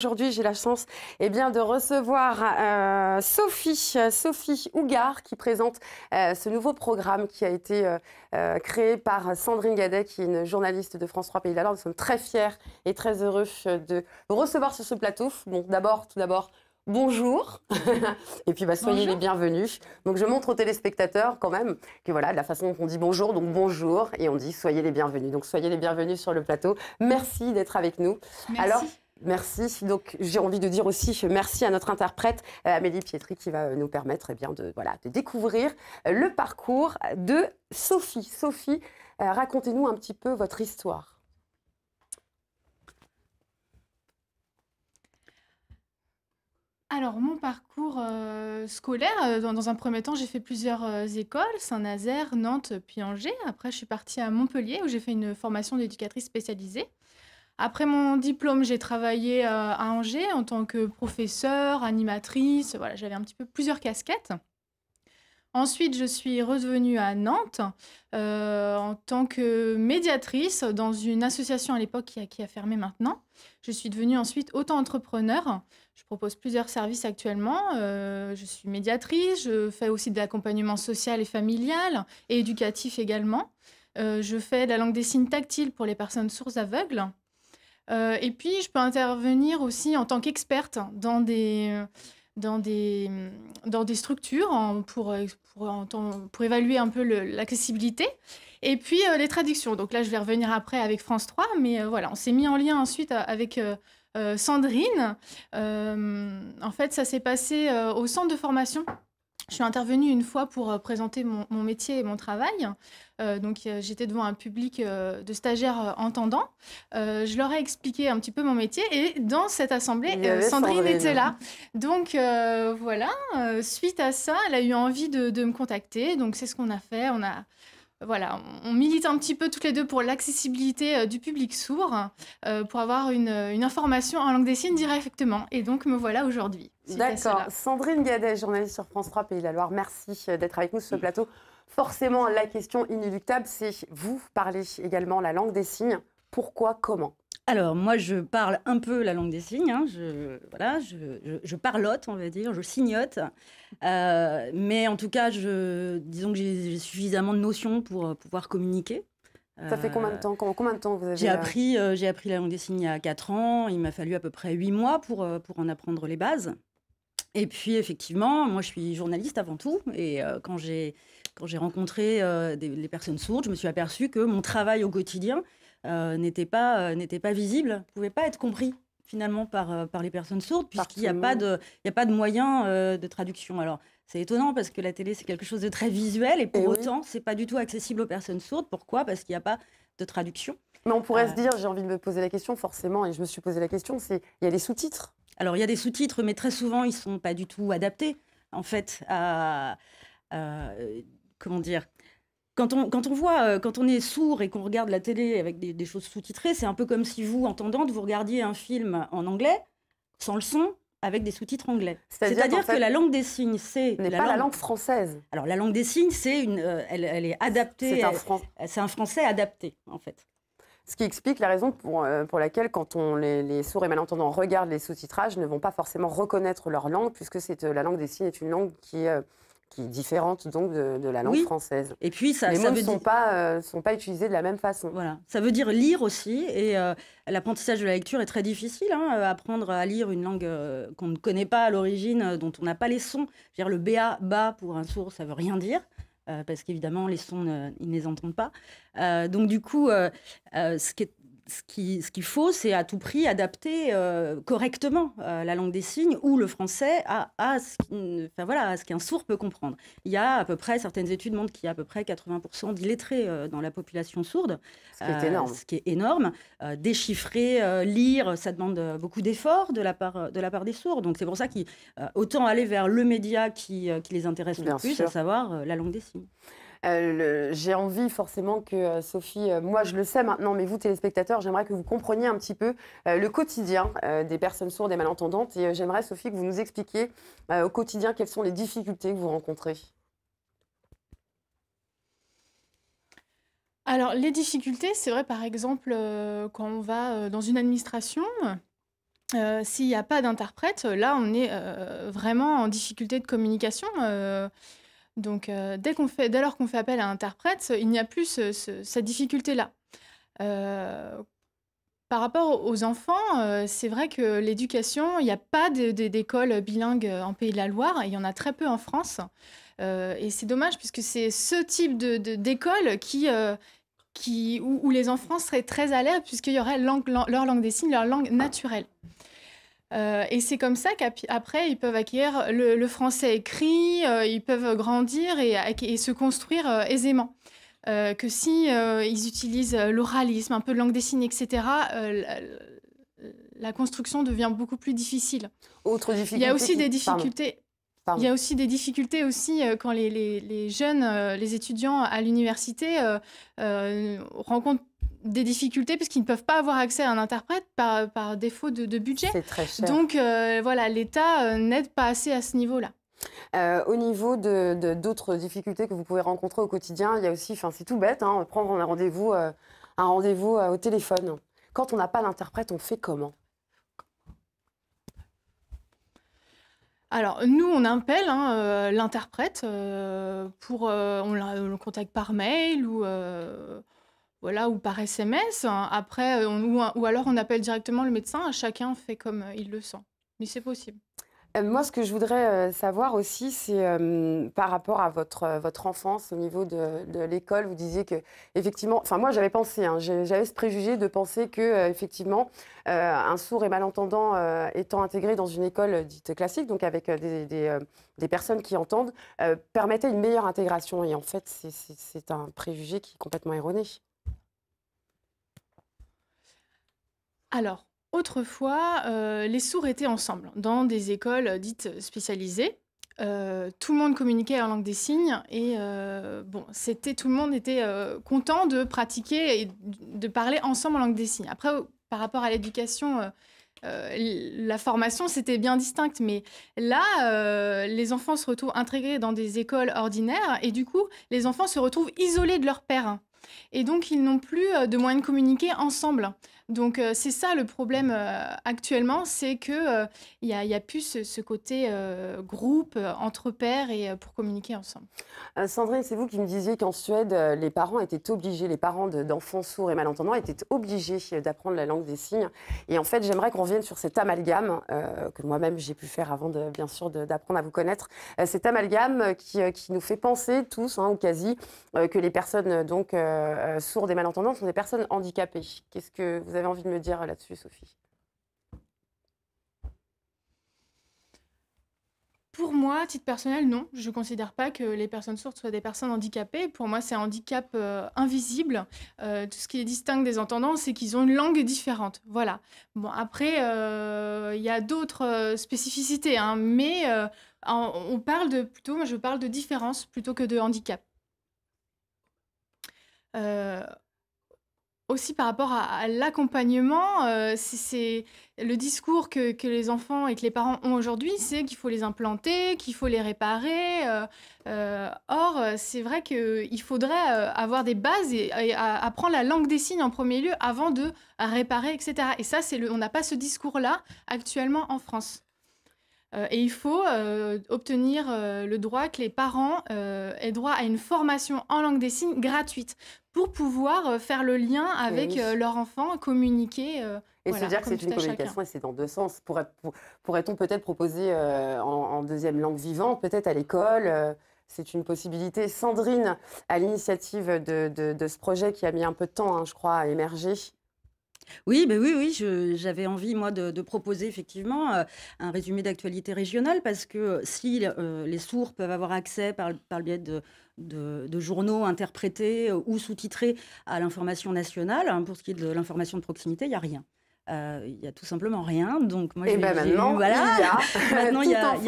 Aujourd'hui, j'ai la chance eh bien, de recevoir euh, Sophie, euh, Sophie Hougard, qui présente euh, ce nouveau programme qui a été créé par Sandrine Gadet, qui est une journaliste de France 3 Pays de la Nous sommes très fiers et très heureux de vous recevoir sur ce plateau. Bon, d'abord, tout d'abord, bonjour. et puis, bah, soyez les bienvenus. Donc, je montre aux téléspectateurs quand même que voilà, de la façon dont on dit bonjour, donc bonjour, et on dit soyez les bienvenus. Donc, soyez les bienvenus sur le plateau. Merci d'être avec nous. Merci. Alors, Merci. Donc, j'ai envie de dire aussi merci à notre interprète euh, Amélie Pietri qui va euh, nous permettre eh bien, de, découvrir euh, le parcours de Sophie. Sophie, racontez-nous un petit peu votre histoire. Alors, mon parcours scolaire, dans, un premier temps, j'ai fait plusieurs écoles, Saint-Nazaire, Nantes, puis Angers. Après, je suis partie à Montpellier où j'ai fait une formation d'éducatrice spécialisée. Après mon diplôme, j'ai travaillé euh, à Angers en tant que professeur, animatrice. Voilà, j'avais un petit peu plusieurs casquettes. Ensuite, je suis revenue à Nantes euh, en tant que médiatrice dans une association à l'époque qui, qui, a fermé maintenant. Je suis devenue ensuite auto-entrepreneur. Je propose plusieurs services actuellement. Euh, je suis médiatrice, je fais aussi de l'accompagnement social et familial et éducatif également. je fais de la langue des signes tactile pour les personnes sourdes aveugles. Euh, et puis, je peux intervenir aussi en tant qu'experte dans des, dans des, dans des structures pour, pour, pour, évaluer un peu l'accessibilité. Et puis euh, les traductions. Donc là, je vais revenir après avec France 3, mais euh, voilà, on s'est mis en lien ensuite avec Sandrine. en fait, ça s'est passé au centre de formation je suis intervenue une fois pour euh, présenter mon, métier et mon travail. Euh, donc euh, j'étais devant un public de stagiaires entendants. je leur ai expliqué un petit peu mon métier et dans cette assemblée, Sandrine, était là. Donc voilà, suite à ça, elle a eu envie de, de me contacter. Donc c'est ce qu'on a fait. On a voilà, on milite un petit peu toutes les deux pour l'accessibilité euh, du public sourd, euh, pour avoir une, une, information en langue des signes directement. Et donc me voilà aujourd'hui. D'accord. Sandrine Gadet, journaliste sur France 3 Pays de la Loire, merci euh, d'être avec nous sur ce plateau. Forcément, la question inéluctable, c'est vous parlez également la langue des signes. Pourquoi Comment alors, moi, je parle un peu la langue des signes. Hein. Je, voilà, je, parlote, on va dire, je signote. Euh, mais en tout cas, disons que j'ai suffisamment de notions pour euh, pouvoir communiquer. Ça fait combien de euh, temps de temps J'ai appris, la langue des signes il y a 4 ans. Il m'a fallu à peu près 8 mois pour, en apprendre les bases. Et puis effectivement, moi je suis journaliste avant tout, et quand j'ai rencontré les personnes sourdes, je me suis aperçue que mon travail au quotidien, euh, n'était pas, euh, n'était pas visible, ne pouvait pas être compris finalement par, euh, par les personnes sourdes, puisqu'il n'y a, pas de, y a pas de moyen de traduction. Alors, c'est étonnant parce que la télé, c'est quelque chose de très visuel et eh pour autant, c'est pas du tout accessible aux personnes sourdes. Pourquoi Parce qu'il n'y a pas de traduction. Mais on pourrait se dire, j'ai envie de me poser la question, forcément, et je me suis posé la question, c'est il y a des sous-titres. Alors, il y a des sous-titres, mais très souvent, ils ne sont pas du tout adaptés, en fait, à. à comment dire quand on, quand on voit, euh, quand on est sourd et qu'on regarde la télé avec des, choses sous-titrées, c'est un peu comme si vous, entendante, vous regardiez un film en anglais, sans le son, avec des sous-titres anglais. C'est-à-dire que la langue des signes, c'est n'est la pas langue... la langue française. Alors la langue des signes, c'est une, euh, elle, est adaptée. C'est un, français adapté en fait. Ce qui explique la raison pour, euh, laquelle quand on, les, sourds et malentendants regardent les sous-titrages, ne vont pas forcément reconnaître leur langue puisque la langue des signes est une langue qui qui est différente donc de, la langue française. Et puis ça, les mots ne sont, pas, euh, sont pas utilisés de la même façon. Voilà, ça veut dire lire aussi, et euh, l'apprentissage de la lecture est très difficile. Hein, euh, apprendre à lire une langue qu'on ne connaît pas à l'origine, dont on n'a pas les sons. Je dire, le BA, ba pour un sourd, ça veut rien dire. parce qu'évidemment, les sons, ils ne les entendent pas. donc, du coup, ce qui est ce qu'il ce faut, c'est à tout prix adapter euh, correctement euh, la langue des signes ou le français à, à ce qu'un sourd peut comprendre. Il y a à peu près, certaines études montrent qu'il y a à peu près 80% d'illettrés euh, dans la population sourde. Ce qui est énorme. déchiffrer, lire, ça demande beaucoup d'efforts de, la part, de la part des sourds. Donc c'est pour ça qu'autant aller vers le média qui, les intéresse le plus, à savoir la langue des signes. Euh, j'ai envie forcément que euh, Sophie, euh, moi je le sais maintenant, mais vous téléspectateurs, j'aimerais que vous compreniez un petit peu le quotidien des personnes sourdes et malentendantes. Et j'aimerais, Sophie, que vous nous expliquiez au quotidien quelles sont les difficultés que vous rencontrez. Alors, les difficultés, c'est vrai, par exemple, quand on va dans une administration, s'il n'y a pas d'interprète, là, on est vraiment en difficulté de communication. Donc, euh, dès, lors qu'on fait appel à un interprète, il n'y a plus cette difficulté-là. Euh, par rapport aux enfants, euh, c'est vrai que l'éducation, il n'y a pas d'école bilingue en Pays de la Loire, il y en a très peu en France. et c'est dommage puisque c'est ce type d'école où, les enfants seraient très à l'aise puisqu'il y aurait leur langue des signes, leur langue naturelle. Euh, et c'est comme ça qu'après, ils peuvent acquérir le, français écrit, euh, ils peuvent grandir et, se construire euh, aisément. que si ils utilisent l'oralisme, un peu de langue des signes, etc., la, construction devient beaucoup plus difficile. Autre difficulté. Il y a aussi des difficultés. Il y a aussi des difficultés aussi quand les jeunes, les étudiants à l'université rencontrent des difficultés qu'ils ne peuvent pas avoir accès à un interprète par, par défaut de, budget. C'est très cher. Donc euh, voilà, l'État euh, n'aide pas assez à ce niveau-là. Euh, au niveau de, d'autres difficultés que vous pouvez rencontrer au quotidien, il y a aussi, enfin c'est tout bête, hein, prendre un rendez-vous, un rendez-vous au téléphone. Quand on n'a pas l'interprète, on fait comment Alors, nous, on appelle hein, l'interprète pour. on, on, le contacte par mail ou voilà, ou par SMS. Hein. Après, euh, ou, ou, alors on appelle directement le médecin. Chacun fait comme euh, il le sent. Mais c'est possible. Euh, moi, ce que je voudrais savoir aussi, c'est par rapport à votre, votre enfance au niveau de, l'école. Vous disiez que, effectivement, enfin, moi, j'avais pensé, hein, j'avais ce préjugé de penser que, effectivement, un sourd et malentendant étant intégré dans une école dite classique, donc avec des, des, des, personnes qui entendent, permettait une meilleure intégration. Et en fait, c'est un préjugé qui est complètement erroné. Alors, autrefois, euh, les sourds étaient ensemble dans des écoles euh, dites euh, spécialisées. tout le monde communiquait en langue des signes et bon, c'était tout le monde était content de pratiquer et de parler ensemble en langue des signes. Après, par rapport à l'éducation, la formation c'était bien distincte, mais là, les enfants se retrouvent intégrés dans des écoles ordinaires et du coup, les enfants se retrouvent isolés de leurs pères. Et donc, ils n'ont plus de moyens de communiquer ensemble. Donc euh, c'est ça le problème euh, actuellement, c'est que euh, il n'y a, plus ce, côté groupe entre pairs et pour communiquer ensemble. Sandrine, c'est vous qui me disiez qu'en Suède, les parents étaient obligés, les parents d'enfants sourds et malentendants étaient obligés d'apprendre la langue des signes. Et en fait, j'aimerais qu'on revienne sur cet amalgame que moi-même j'ai pu faire avant, de, bien sûr, d'apprendre à vous connaître. cet amalgame qui, nous fait penser tous, ou hein, quasi, que les personnes donc sourdes et malentendantes sont des personnes handicapées. Qu'est-ce que vous envie de me dire là-dessus, Sophie Pour moi, à titre personnel, non. Je ne considère pas que les personnes sourdes soient des personnes handicapées. Pour moi, c'est un handicap euh, invisible. Euh, tout ce qui les distingue des entendants, c'est qu'ils ont une langue différente. Voilà. Bon, après, euh, il y a d'autres spécificités, hein, mais on parle de plutôt, moi, je parle de différence plutôt que de handicap aussi par rapport à, l'accompagnement, euh, c'est le discours que, les enfants et que les parents ont aujourd'hui, c'est qu'il faut les implanter, qu'il faut les réparer. Euh, euh, or, c'est vrai qu'il faudrait avoir des bases et, apprendre la langue des signes en premier lieu avant de réparer, etc. Et ça, c'est le, on n'a pas ce discours-là actuellement en France. Euh, et il faut euh, obtenir euh, le droit que les parents aient droit à une formation en langue des signes gratuite pour pouvoir faire le lien eh avec leur enfant, communiquer. et cest à dire que c'est une communication et c'est dans deux sens. Pourrait-on pourrait on peut être proposer en, deuxième langue vivante, peut-être à l'école c'est une possibilité. Sandrine, à l'initiative de, ce projet qui a mis un peu de temps, hein, je crois, à émerger, oui, ben oui, oui, j'avais envie, moi, de, proposer effectivement euh, un résumé d'actualité régionale, parce que si euh, les sourds peuvent avoir accès par, le biais de, journaux interprétés euh, ou sous-titrés à l'information nationale, hein, pour ce qui est de l'information de proximité, il n'y a rien. Euh, il n'y a tout simplement rien. Donc moi, et eh ben, maintenant, voilà. il y a, maintenant, y a, cette,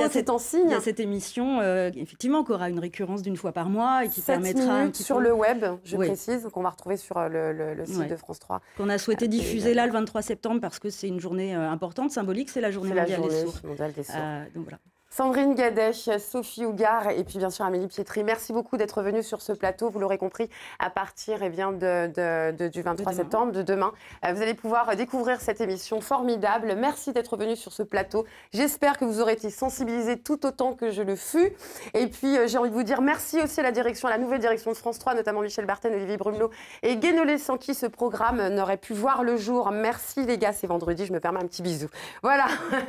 Il y a cette émission, euh, effectivement, qui aura une récurrence d'une fois par mois et qui permettra... sur le web, je précise, qu'on va retrouver sur euh, le, site de France 3. Qu'on a souhaité diffuser là le 23 septembre parce que c'est une journée importante, symbolique, c'est la journée, mondiale, des mondiale, sourds. donc voilà. Sandrine gadesh Sophie Hougard et puis bien sûr Amélie Pietri, merci beaucoup d'être venue sur ce plateau. Vous l'aurez compris, à partir eh bien, du 23 septembre, de demain, euh, vous allez pouvoir découvrir cette émission formidable. Merci d'être venue sur ce plateau. J'espère que vous aurez été sensibilisés tout autant que je le fus. Et puis euh, j'ai envie de vous dire merci aussi à la direction, la nouvelle direction de France 3, notamment Michel et Olivier Brumelot et Guénolé, sans qui ce programme n'aurait pu voir le jour. Merci les gars, c'est vendredi, je me permets un petit bisou. Voilà,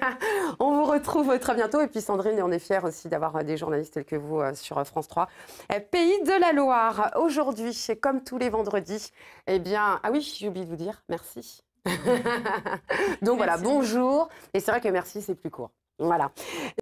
on vous retrouve très bientôt et puis Sandrine, on est fiers aussi d'avoir euh, des journalistes tels que vous euh, sur euh, France 3. Eh, Pays de la Loire, aujourd'hui, c'est comme tous les vendredis, eh bien, ah oui, j'ai oublié de vous dire, merci. Donc voilà, bonjour. Et c'est vrai que merci, c'est plus court. Voilà.